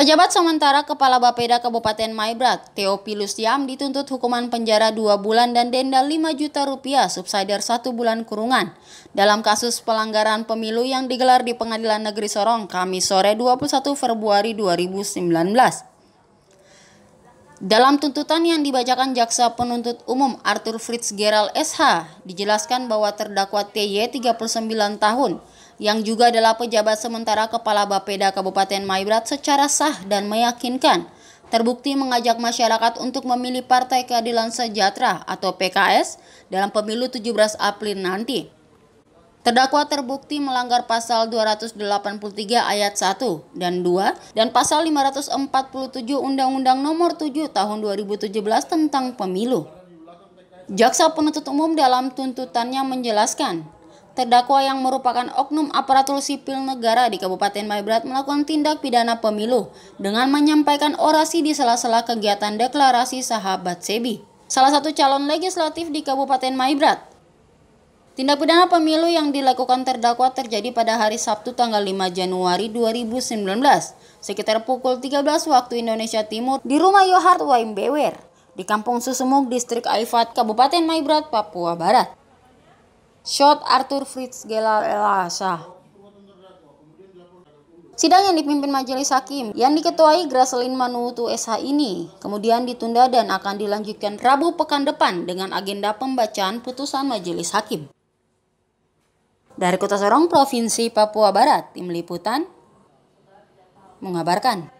Pejabat sementara Kepala Bapeda Kabupaten Maibrat, Theopilus Yam dituntut hukuman penjara dua bulan dan denda lima juta rupiah subsider satu bulan kurungan. Dalam kasus pelanggaran pemilu yang digelar di Pengadilan Negeri Sorong Kamis sore 21 Februari 2019. Dalam tuntutan yang dibacakan Jaksa Penuntut Umum Arthur Fritz Gerald SH, dijelaskan bahwa terdakwa TY 39 tahun yang juga adalah pejabat sementara Kepala Bapeda Kabupaten Maibrat secara sah dan meyakinkan, terbukti mengajak masyarakat untuk memilih Partai Keadilan Sejahtera atau PKS dalam pemilu 17 April nanti. Terdakwa terbukti melanggar pasal 283 ayat 1 dan 2 dan pasal 547 Undang-Undang Nomor 7 Tahun 2017 tentang Pemilu. Jaksa penuntut umum dalam tuntutannya menjelaskan, terdakwa yang merupakan oknum aparatur sipil negara di Kabupaten Maibrat melakukan tindak pidana pemilu dengan menyampaikan orasi di sela-sela kegiatan deklarasi sahabat SEBI, salah satu calon legislatif di Kabupaten Maibrat. Tindak pidana pemilu yang dilakukan terdakwa terjadi pada hari Sabtu tanggal 5 Januari 2019 sekitar pukul 13 waktu Indonesia Timur di rumah Yohart Waimbewer di Kampung Susumuk, Distrik Aifat, Kabupaten Maibrat, Papua Barat. Shot Arthur Fritz Gelarelasa. Sidang yang dipimpin majelis hakim yang diketuai Graselin Manutu SH ini kemudian ditunda dan akan dilanjutkan Rabu pekan depan dengan agenda pembacaan putusan majelis hakim. Dari Kota Sorong, Provinsi Papua Barat, Tim Liputan mengabarkan.